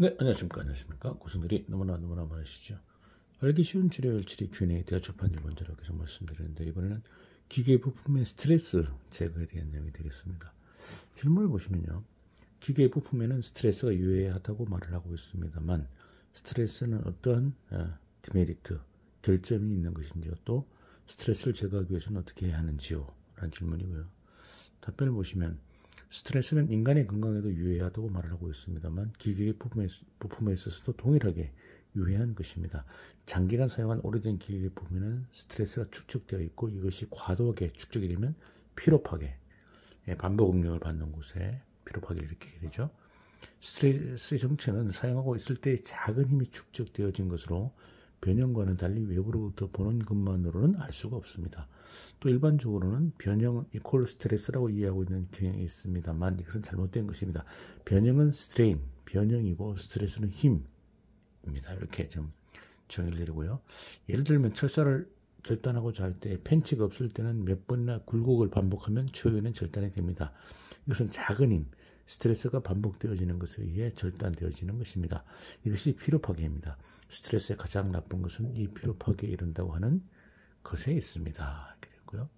네, 안녕하십니까. 안녕하십니까. 고생들이 너무나 너무나 많으시죠. 알기 쉬운 치료율 치료 Q&A 대화출판 일본자로 계속 말씀드리는데, 이번에는 기계 부품의 스트레스 제거에 대한 내용이 되겠습니다. 질문을 보시면요. 기계 부품에는 스트레스가 유해하다고 말을 하고 있습니다만, 스트레스는 어떤한 어, 디메리트, 결점이 있는 것인지요. 또, 스트레스를 제거하기 위해서는 어떻게 해야 하는지요. 라는 질문이고요. 답변을 보시면, 스트레스는 인간의 건강에도 유해하다고 말을 하고 있습니다만 기계의 부품에, 부품에 있어서도 동일하게 유해한 것입니다. 장기간 사용한 오래된 기계 부품에는 스트레스가 축적되어 있고 이것이 과도하게 축적이 되면 피로 파괴, 예, 반복 음료를 받는 곳에 피로 파괴를 일으키게 되죠. 스트레스 정체는 사용하고 있을 때 작은 힘이 축적되어진 것으로 변형과는 달리 외부로부터 보는 것만으로는 알 수가 없습니다. 또 일반적으로는 변형 이퀄 스트레스라고 이해하고 있는 경향이 있습니다만 이것은 잘못된 것입니다. 변형은 스트레인, 변형이고 스트레스는 힘입니다. 이렇게 좀 정의를 내리고요. 예를 들면 철사를 절단하고자 할 때팬츠가 없을 때는 몇 번이나 굴곡을 반복하면 초유는 절단이 됩니다. 이것은 작은 힘, 스트레스가 반복되어지는 것에 의해 절단되어지는 것입니다. 이것이 피로 파괴입니다. 스트레스의 가장 나쁜 것은 이 피로 파괴에 이른다고 하는 것에 있습니다. 이렇고요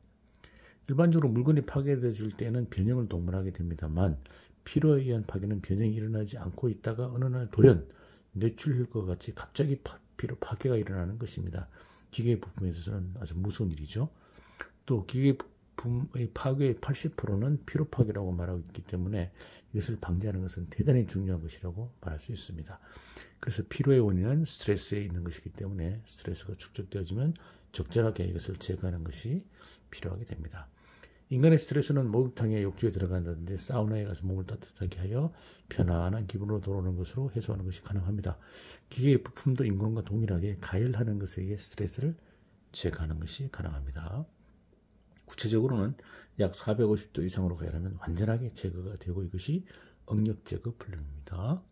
일반적으로 물건이 파괴되질 때는 변형을 동반하게 됩니다만 피로에 의한 파괴는 변형이 일어나지 않고 있다가 어느 날 돌연 뇌출혈과 같이 갑자기 파, 피로 파괴가 일어나는 것입니다. 기계 부품에 서는 아주 무서운 일이죠. 또 기계 부의 파괴의 80%는 피로 파괴라고 말하고 있기 때문에 이것을 방지하는 것은 대단히 중요한 것이라고 말할 수 있습니다. 그래서 피로의 원인은 스트레스에 있는 것이기 때문에 스트레스가 축적되어지면 적절하게 이것을 제거하는 것이 필요하게 됩니다. 인간의 스트레스는 목욕탕에 욕조에 들어간다든지 사우나에 가서 몸을 따뜻하게 하여 편안한 기분으로 돌아오는 것으로 해소하는 것이 가능합니다. 기계의 부품도 인간과 동일하게 가열하는 것에 의해 스트레스를 제거하는 것이 가능합니다. 구체적으로는 약 450도 이상으로 가열하면 완전하게 제거가 되고 이것이 응력 제거 풀림입니다.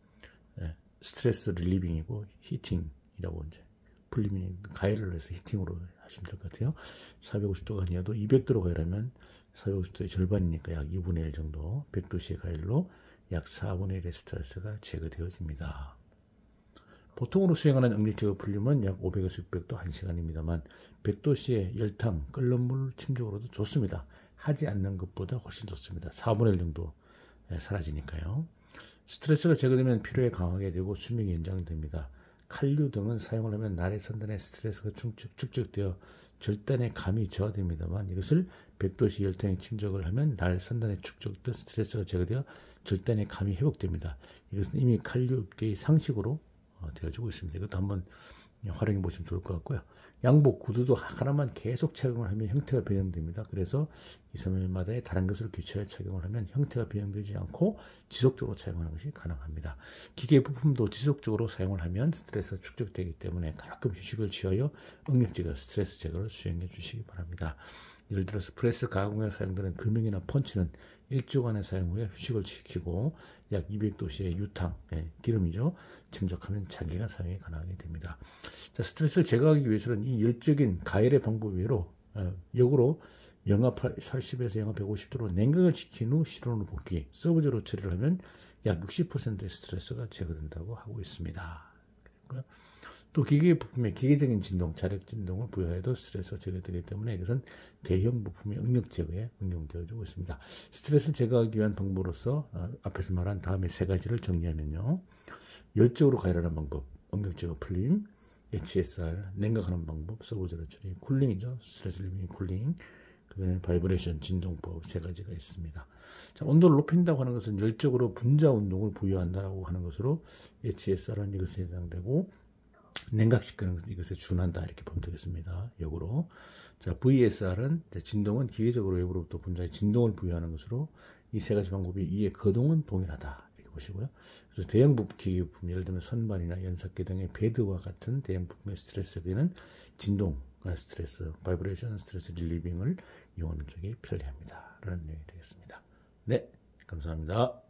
예, 스트레스 릴리빙이고 히팅이라고 이제 풀림이 가열을 해서 히팅으로 하시면 될 것 같아요. 450도가 아니어도 200도로 가열하면 450도의 절반이니까 약 2분의 1 정도 100도씨의 가열로 약 4분의 1의 스트레스가 제거되어집니다. 보통으로 수행하는 악률제거 분류만 약 500에서 600도 1시간입니다만 100도씨의 열탕, 끓는 물 침적으로도 좋습니다. 하지 않는 것보다 훨씬 좋습니다. 4분의 1 정도 예, 사라지니까요. 스트레스가 제거되면 피로에 강하게 되고 수명이 연장됩니다. 칼류 등은 사용을 하면 날의 선단에 스트레스가 축적, 축적되어 절단의 감이 저하됩니다만 이것을 100도씨 열탕에 침적을 하면 날 선단에 축적된 스트레스가 제거되어 절단의 감이 회복됩니다. 이것은 이미 칼류 업계의 상식으로 어, 되어지고 있습니다. 이것도 한번 활용해 보시면 좋을 것 같고요. 양복, 구두도 하나만 계속 착용을 하면 형태가 변형됩니다. 그래서 2, 3일마다 다른 것으 교체해 착용을 하면 형태가 변형되지 않고 지속적으로 착용하는 것이 가능합니다. 기계 부품도 지속적으로 사용을 하면 스트레스가 축적되기 때문에 가끔 휴식을 취하여 응력제가 스트레스 제거를 수행해 주시기 바랍니다. 예를 들어서 프레스 가공에 사용되는 금형이나 펀치는 일주간의 사용 후에 휴식을 시키고 약 200도씨의 유탕, 예, 기름이죠. 침적하면 장기간 사용이 가능하게 됩니다. 자, 스트레스를 제거하기 위해서는 이 일적인 가열의 방법 외로 어, 역으로 영하 80에서 영하 150도로 냉각을 시킨 후 실온으로 복귀, 서브제로 처리를 하면 약 60%의 스트레스가 제거된다고 하고 있습니다. 그리고요. 또 기계 부품에 기계적인 진동, 자력 진동을 부여해도 스트레스 가 제거되기 때문에 이것은 대형 부품의 응력 제거에 응용되어지고 있습니다. 스트레스를 제거하기 위한 방법으로서 어, 앞에서 말한 다음에 세 가지를 정리하면요. 열적으로 가열하는 방법, 응력 제거 풀림, HSR, 냉각하는 방법, 서브제로 처리, 쿨링이죠. 스트레스 리밍 쿨링. 그다음에 바이브레이션 진동법 세 가지가 있습니다. 자, 온도를 높인다고 하는 것은 열적으로 분자 운동을 부여한다라고 하는 것으로 HSR은 이것에 해당되고 냉각시그는 이것에 준한다 이렇게 보면 되겠습니다. 역으로 자 VSR은 진동은 기계적으로 외부로부터 분자의 진동을 부여하는 것으로 이 세 가지 방법이 이에 거동은 동일하다 이렇게 보시고요. 그래서 대형 기계 부품 예를 들면 선반이나 연삭기 등의 배드와 같은 대형 부품의 스트레스에는 진동 스트레스, 바이브레이션 스트레스 릴리빙을 이용하는 쪽이 편리합니다. 라는 내용이 되겠습니다. 네, 감사합니다.